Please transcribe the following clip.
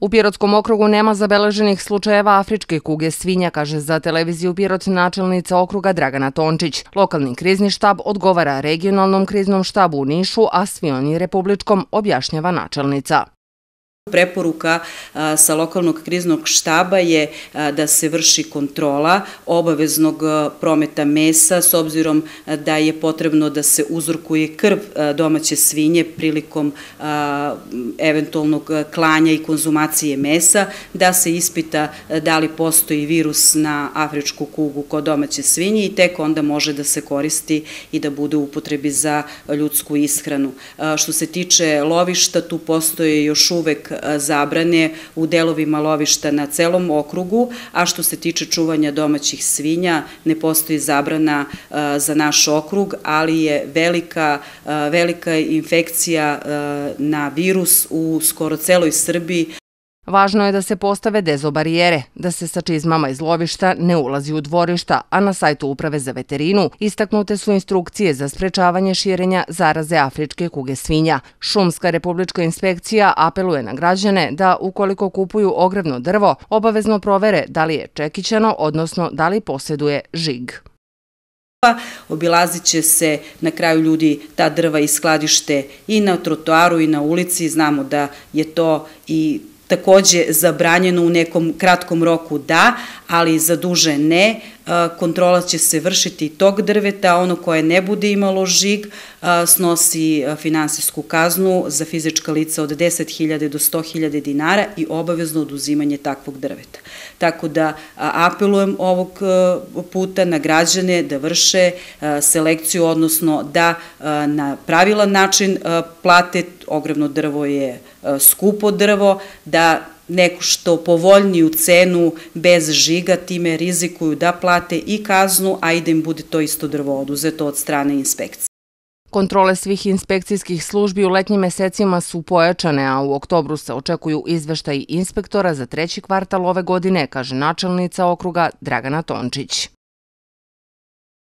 U Pirotskom okrugu nema zabeleženih slučajeva afričke kuge svinja, kaže za televiziju Pirot načelnica okruga Dragana Tončić. Lokalni krizni štab odgovara regionalnom kriznom štabu u Nišu, a svi oni republičkom, objašnjava načelnica. Preporuka sa lokalnog kriznog štaba je da se vrši kontrola obaveznog prometa mesa s obzirom da je potrebno da se uzorkuje krv domaće svinje prilikom eventualnog klanja i konzumacije mesa, da se ispita da li postoji virus na afričku kugu kod domaće svinje i tek onda može da se koristi i da bude u upotrebi za ljudsku ishranu. Što se tiče lovišta, tu postoje još uvek E, zabrane u delovima lovišta na celom okrugu, a što se tiče čuvanja domaćih svinja, ne postoji zabrana e, za naš okrug, ali je velika, e, velika infekcija na virus u skoro celoj Srbiji, Važno je da se postave dezobarijere, da se sa čizmama iz lovišta ne ulazi u dvorišta, a na sajtu Uprave za veterinu istaknute su instrukcije za sprečavanje širenja zaraze afričke kuge svinja. Šumska republička inspekcija apeluje na građane da ukoliko kupuju ogrevno drvo, obavezno provere da li je čekićano, odnosno da li posjeduje žig obilazit će se na kraju ljudi ta drva i skladište i na trotoaru i na ulici, znamo da je to i takođe zabranjeno u nekom kratkom roku da, ali za duže ne, kontrola će se vršiti tog drveta, ono koje ne bude imalo žig snosi finansijsku kaznu za fizička lica od 10.000 do 100.000 dinara i obavezno oduzimanje takvog drveta. Tako da apelujem ovog puta na građane da vrše selekciju, odnosno da na pravilan način plate, ogromno drvo je skupo drvo, da neku što povoljniju cenu bez žiga, time rizikuju da plate i kaznu, a i da im bude to isto drvo oduzeto od strane inspekcije. Kontrole svih inspekcijskih službi u letnjim mesecima su pojačane, a u oktobru se očekuju izveštaji inspektora za treći kvartal ove godine, kaže načelnica okruga Dragana Tončić.